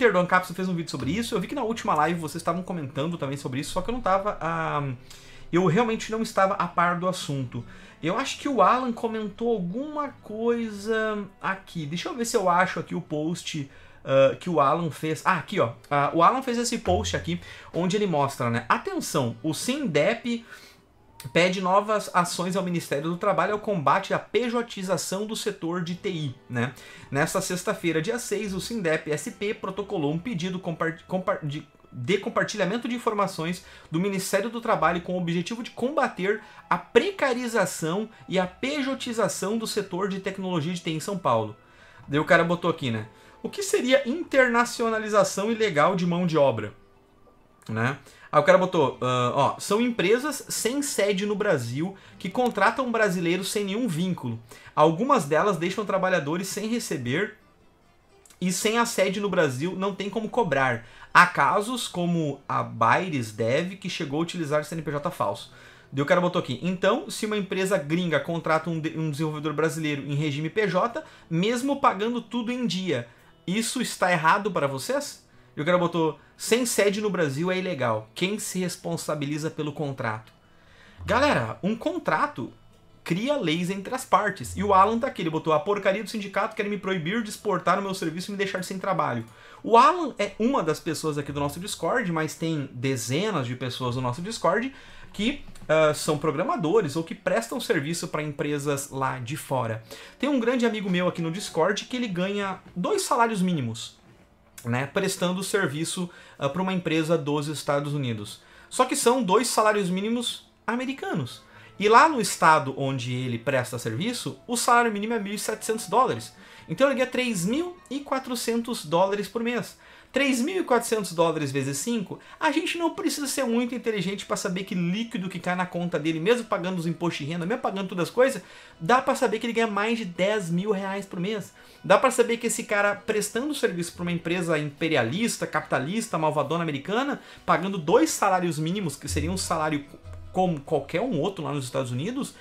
Twitter do Ancapso fez um vídeo sobre isso. Eu vi que na última live vocês estavam comentando também sobre isso, só que eu não tava. Ah, eu realmente não estava a par do assunto. Eu acho que o Alan comentou alguma coisa aqui. Deixa eu ver se eu acho aqui o post. Uh, que o Alan fez. Ah, aqui ó. Uh, o Alan fez esse post aqui, onde ele mostra, né? Atenção, o Sindep pede novas ações ao Ministério do Trabalho ao combate à pejotização do setor de TI. Né? Nesta sexta-feira, dia 6, o Sindep-SP protocolou um pedido de, de compartilhamento de informações do Ministério do Trabalho com o objetivo de combater a precarização e a pejotização do setor de tecnologia de TI em São Paulo. Daí o cara botou aqui, né? O que seria internacionalização ilegal de mão de obra? né? Aí o cara botou, uh, ó, são empresas sem sede no Brasil que contratam brasileiros sem nenhum vínculo. Algumas delas deixam trabalhadores sem receber e sem a sede no Brasil não tem como cobrar. Há casos como a Baires Dev, que chegou a utilizar CNPJ falso. Daí o cara botou aqui. Então, se uma empresa gringa contrata um, de um desenvolvedor brasileiro em regime PJ, mesmo pagando tudo em dia, isso está errado para vocês? E o cara botou: sem sede no Brasil é ilegal. Quem se responsabiliza pelo contrato? Galera, um contrato cria leis entre as partes. E o Alan tá aqui, ele botou a porcaria do sindicato quer me proibir de exportar o meu serviço e me deixar sem trabalho. O Alan é uma das pessoas aqui do nosso Discord, mas tem dezenas de pessoas no nosso Discord que uh, são programadores ou que prestam serviço para empresas lá de fora. Tem um grande amigo meu aqui no Discord que ele ganha dois salários mínimos né, prestando serviço uh, ah, para uma empresa dos Estados Unidos. Só que são dois salários mínimos americanos. E lá no estado onde ele presta serviço, o salário mínimo é 1.700 dólares. Então ele ganha 3.400 dólares por mês. 3.400 dólares vezes 5, a gente não precisa ser muito inteligente para saber que líquido que cai na conta dele, mesmo pagando os impostos de renda, mesmo pagando todas as coisas, dá para saber que ele ganha mais de 10 mil reais por mês. Dá para saber que esse cara prestando serviço para uma empresa imperialista, capitalista, malvadona americana, pagando dois salários mínimos, que seria um salário como qualquer um outro lá nos Estados Unidos,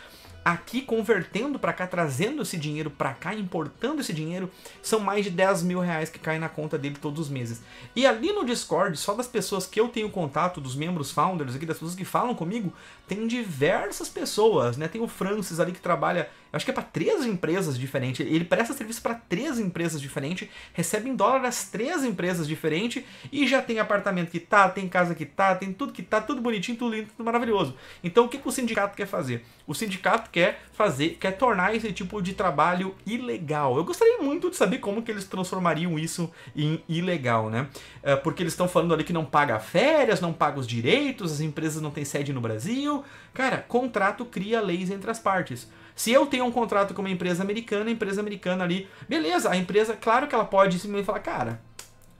aqui convertendo para cá, trazendo esse dinheiro para cá, importando esse dinheiro, são mais de 10 mil reais que caem na conta dele todos os meses. E ali no Discord, só das pessoas que eu tenho contato, dos membros founders aqui, das pessoas que falam comigo, tem diversas pessoas, né? Tem o Francis ali que trabalha eu acho que é para três empresas diferentes. Ele presta serviço para três empresas diferentes, recebe em dólar as três empresas diferentes e já tem apartamento que tá, tem casa que tá, tem tudo que tá, tudo bonitinho, tudo lindo, tudo maravilhoso. Então o que, que o sindicato quer fazer? O sindicato quer fazer, quer tornar esse tipo de trabalho ilegal. Eu gostaria muito de saber como que eles transformariam isso em ilegal, né? É, porque eles estão falando ali que não paga férias, não paga os direitos, as empresas não têm sede no Brasil. Cara, contrato cria leis entre as partes. Se eu tenho tem um contrato com uma empresa americana, a empresa americana ali, beleza, a empresa, claro que ela pode simplesmente falar, cara,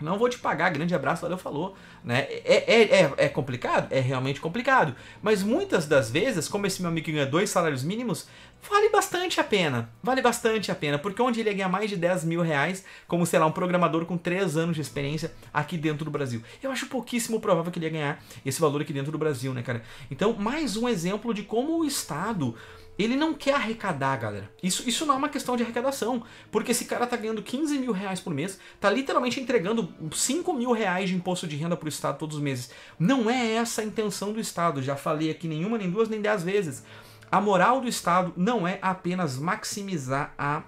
não vou te pagar, grande abraço, valeu, falou. Né? É, é, é, é complicado? É realmente complicado. Mas muitas das vezes, como esse meu amigo ganha dois salários mínimos, vale bastante a pena. Vale bastante a pena, porque onde ele ia ganhar mais de 10 mil reais, como, sei lá, um programador com 3 anos de experiência aqui dentro do Brasil. Eu acho pouquíssimo provável que ele ia ganhar esse valor aqui dentro do Brasil, né, cara? Então, mais um exemplo de como o Estado. Ele não quer arrecadar, galera. Isso, isso não é uma questão de arrecadação. Porque esse cara tá ganhando 15 mil reais por mês, tá literalmente entregando 5 mil reais de imposto de renda pro Estado todos os meses. Não é essa a intenção do Estado. Já falei aqui nenhuma, nem duas, nem dez vezes. A moral do Estado não é apenas maximizar a,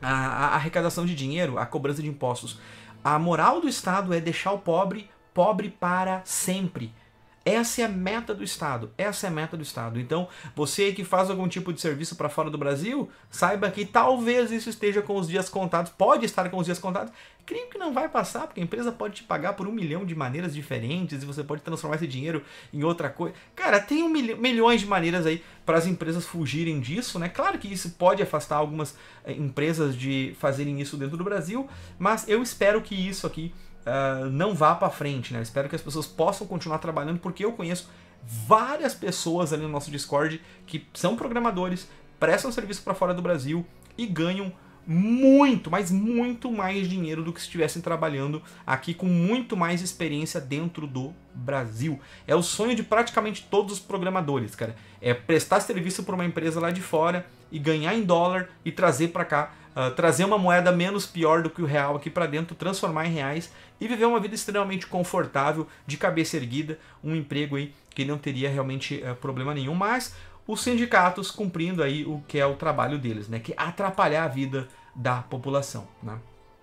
a, a arrecadação de dinheiro, a cobrança de impostos. A moral do Estado é deixar o pobre pobre para sempre essa é a meta do Estado. Essa é a meta do Estado. Então, você que faz algum tipo de serviço para fora do Brasil, saiba que talvez isso esteja com os dias contados, pode estar com os dias contados. Creio que não vai passar, porque a empresa pode te pagar por um milhão de maneiras diferentes e você pode transformar esse dinheiro em outra coisa. Cara, tem um milho, milhões de maneiras aí para as empresas fugirem disso, né? Claro que isso pode afastar algumas eh, empresas de fazerem isso dentro do Brasil, mas eu espero que isso aqui uh, não vá para frente, né? Eu espero que as pessoas possam continuar trabalhando, porque eu conheço várias pessoas ali no nosso Discord que são programadores, prestam serviço para fora do Brasil e ganham muito, mas muito mais dinheiro do que se estivessem trabalhando aqui com muito mais experiência dentro do Brasil. É o sonho de praticamente todos os programadores, cara. É prestar serviço para uma empresa lá de fora e ganhar em dólar e trazer para cá Uh, trazer uma moeda menos pior do que o real aqui para dentro, transformar em reais e viver uma vida extremamente confortável, de cabeça erguida, um emprego aí que não teria realmente uh, problema nenhum, mas os sindicatos cumprindo aí o que é o trabalho deles, né, que é atrapalhar a vida da população, né?